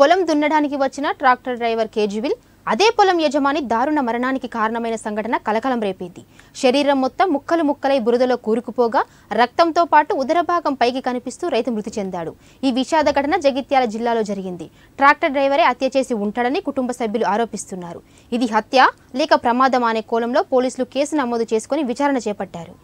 పొలం దున్నడానికి వచ్చిన ట్రాక్టర్ డ్రైవర్ కేజీవిల్ అదే పొలం యజమాని దారుణ మరణానికి కారణమైన సంఘటన కలకలం రేపింది శరీరం మొత్తం ముక్కలు ముక్కలై బురదలో కూరుకుపోగా రక్తంతో పాటు ఉదర భాగం పైకి కనిపిస్తూ రైతు మృతి చెందాడు ఈ విషాద ఘటన జగిత్యాల జిల్లాలో జరిగింది ట్రాక్టర్ డ్రైవరే హత్య చేసి ఉంటాడని కుటుంబ సభ్యులు ఆరోపిస్తున్నారు ఇది హత్య లేక ప్రమాదం అనే కోలంలో పోలీసులు కేసు నమోదు చేసుకుని విచారణ చేపట్టారు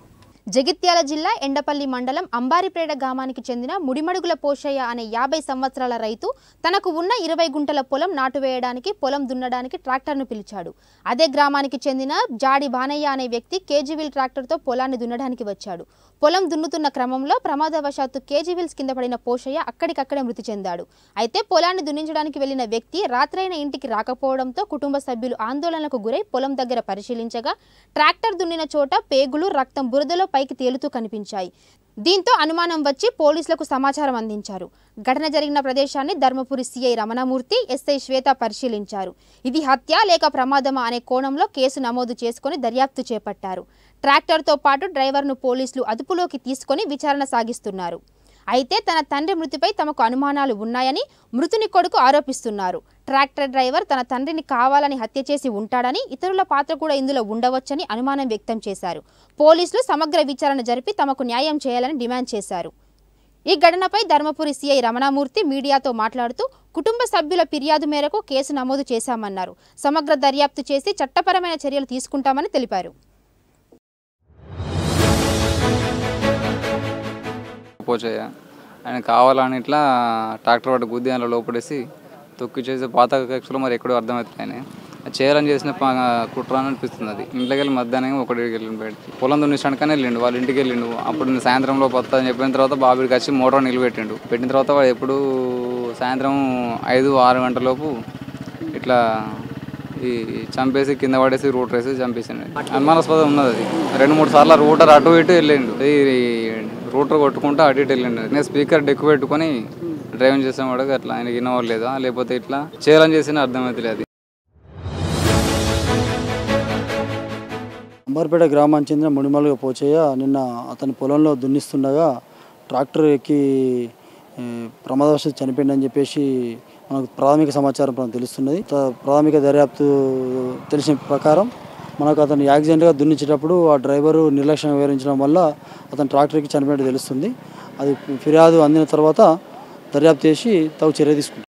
జగిత్యాల జిల్లా ఎండపల్లి మండలం అంబారిపేడ గ్రామానికి చెందిన ముడిమడుగుల పోషయ్య అనే యాభై సంవత్సరాల రైతు తనకు ఉన్న ఇరవై గుంటల పొలం నాటువేయడానికి పొలం దున్నడానికి ట్రాక్టర్ను పిలిచాడు అదే గ్రామానికి చెందిన జాడి బానయ్య అనే వ్యక్తి కేజీవీల్ ట్రాక్టర్తో పొలాన్ని దున్నడానికి వచ్చాడు పొలం దున్నుతున్న క్రమంలో ప్రమాదవశాత్తు కేజీవీల్స్ కింద పడిన పోషయ్య అక్కడికక్కడే మృతి చెందాడు అయితే పొలాన్ని దున్నించడానికి వెళ్లిన వ్యక్తి రాత్రైన ఇంటికి రాకపోవడంతో కుటుంబ సభ్యులు ఆందోళనకు గురై పొలం దగ్గర పరిశీలించగా ట్రాక్టర్ దున్నిన చోట పేగులు రక్తం బురదలో పైకి తేలుతూ కనిపించాయి దీంతో అనుమానం వచ్చి పోలీసులకు సమాచారం అందించారు ఘటన జరిగిన ప్రదేశాన్ని ధర్మపురి సిఐ రమణమూర్తి ఎస్ఐ శ్వేత పరిశీలించారు ఇది హత్య లేక ప్రమాదమా అనే కోణంలో కేసు నమోదు చేసుకుని దర్యాప్తు చేపట్టారు ట్రాక్టర్తో పాటు డ్రైవర్ను పోలీసులు అదుపులోకి తీసుకుని విచారణ సాగిస్తున్నారు అయితే తన తండ్రి మృతిపై తమకు అనుమానాలు ఉన్నాయని మృతుని కొడుకు ఆరోపిస్తున్నారు ట్రాక్టర్ డ్రైవర్ తన తండ్రిని కావాలని హత్య చేసి ఉంటాడని ఇతరుల పాత్ర కూడా ఇందులో ఉండవచ్చని అనుమానం వ్యక్తం చేశారు పోలీసులు సమగ్ర విచారణ జరిపి తమకు న్యాయం చేయాలని డిమాండ్ చేశారు ఈ ఘటనపై ధర్మపురి సీఐ రమణామూర్తి మీడియాతో మాట్లాడుతూ కుటుంబ సభ్యుల ఫిర్యాదు మేరకు కేసు నమోదు చేశామన్నారు సమగ్ర దర్యాప్తు చేసి చట్టపరమైన చర్యలు తీసుకుంటామని తెలిపారు పోచయ్యా ఆయన కావాలని ఇట్లా ట్రాక్టర్ పట్టు గుద్ది దాంట్లో లోపడేసి తొక్కి చేసే పాత కక్షలు మరి ఎక్కడో అర్థమవుతుంది ఆయన చేయాలని చేసిన కుట్ర అని అనిపిస్తుంది అది ఇంట్లోకి వెళ్ళి మధ్యాహ్నం ఒకటికి వెళ్ళిన బయటికి పొలం దున్నించడానికనే వెళ్ళిండు వాళ్ళ ఇంటికి వెళ్ళిండు అప్పుడు సాయంత్రంలో కొత్త అని చెప్పిన తర్వాత బాబుడికి వచ్చి మోటార్ నిలబెట్టిండు పెట్టిన తర్వాత వాడు ఎప్పుడు సాయంత్రం ఐదు ఆరు గంటలలోపు ఇట్లా ఈ చంపేసి కింద పడేసి రూట్ వేసి చంపేసిండు అనుమానాస్పదం ఉన్నది అది రెండు మూడు సార్లు రోటర్ అటు ఇటు వెళ్ళిండు ఈ రూటర్ కొట్టుకుంటూ అటు ఇటు వెళ్ళిండు నేను స్పీకర్ డెక్కు పెట్టుకుని డ్రైవింగ్ చేసేవాడు అట్లా ఆయనకి లేదా లేకపోతే ఇట్లా చేయాలని చేసినా అర్థమవుతుంది అది అంబర్పేట గ్రామానికి చెందిన ముడిమలుగా పోచయ్య నిన్న అతని పొలంలో దున్నిస్తుండగా ట్రాక్టర్ ఎక్కి ప్రమాదవశాలు చనిపోయిందని చెప్పేసి మనకు ప్రాథమిక సమాచారం తెలుస్తున్నది ప్రాథమిక దర్యాప్తు తెలిసిన ప్రకారం మనకు అతను యాక్సిడెంట్గా దున్నించేటప్పుడు ఆ డ్రైవరు నిర్లక్ష్యం వివరించడం వల్ల అతను ట్రాక్టర్కి చనిపోయినట్టు తెలుస్తుంది అది ఫిర్యాదు అందిన తర్వాత దర్యాప్తు చేసి తగు చర్య తీసుకుంటాం